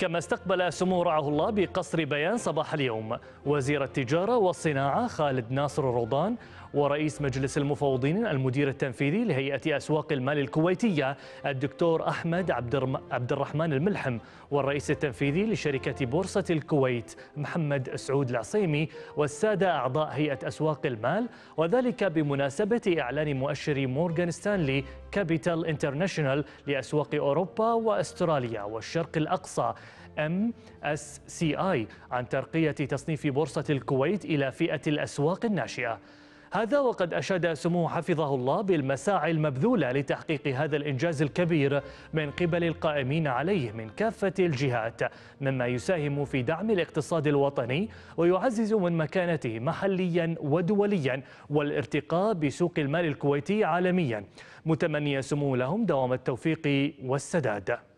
كما استقبل سمو رعاه الله بقصر بيان صباح اليوم وزير التجارة والصناعة خالد ناصر الروضان ورئيس مجلس المفوضين المدير التنفيذي لهيئة أسواق المال الكويتية الدكتور أحمد عبد الرحمن الملحم والرئيس التنفيذي لشركة بورصة الكويت محمد سعود العصيمي والسادة أعضاء هيئة أسواق المال وذلك بمناسبة إعلان مؤشر مورغان ستانلي كابيتال انترناشونال لأسواق أوروبا وأستراليا والشرق الأقصى ام اس سي اي عن ترقية تصنيف بورصة الكويت إلى فئة الأسواق الناشئة هذا وقد أشاد سموه حفظه الله بالمساعي المبذولة لتحقيق هذا الإنجاز الكبير من قبل القائمين عليه من كافة الجهات مما يساهم في دعم الاقتصاد الوطني ويعزز من مكانته محليا ودوليا والارتقاء بسوق المال الكويتي عالميا متمنيا سموه لهم دوام التوفيق والسداد